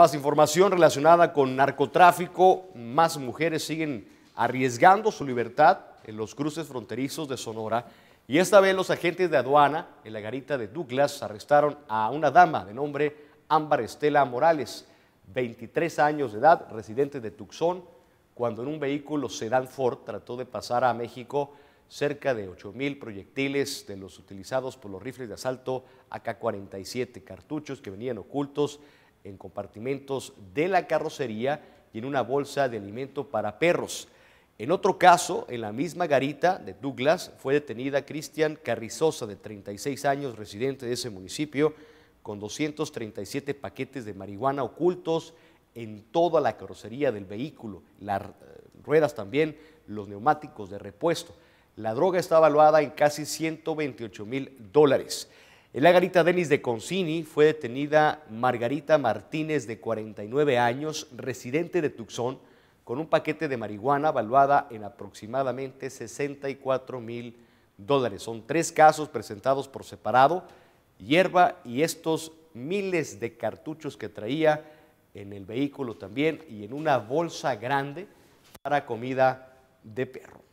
más información relacionada con narcotráfico, más mujeres siguen arriesgando su libertad en los cruces fronterizos de Sonora. Y esta vez los agentes de aduana en la garita de Douglas arrestaron a una dama de nombre Ámbar Estela Morales, 23 años de edad, residente de Tucson, cuando en un vehículo sedán Ford trató de pasar a México cerca de 8.000 proyectiles de los utilizados por los rifles de asalto AK-47, cartuchos que venían ocultos en compartimentos de la carrocería y en una bolsa de alimento para perros. En otro caso, en la misma garita de Douglas, fue detenida Cristian Carrizosa, de 36 años, residente de ese municipio, con 237 paquetes de marihuana ocultos en toda la carrocería del vehículo, las eh, ruedas también, los neumáticos de repuesto. La droga está evaluada en casi 128 mil dólares. En la garita Denis de Concini fue detenida Margarita Martínez, de 49 años, residente de Tucson, con un paquete de marihuana valuada en aproximadamente 64 mil dólares. Son tres casos presentados por separado, hierba y estos miles de cartuchos que traía en el vehículo también y en una bolsa grande para comida de perro.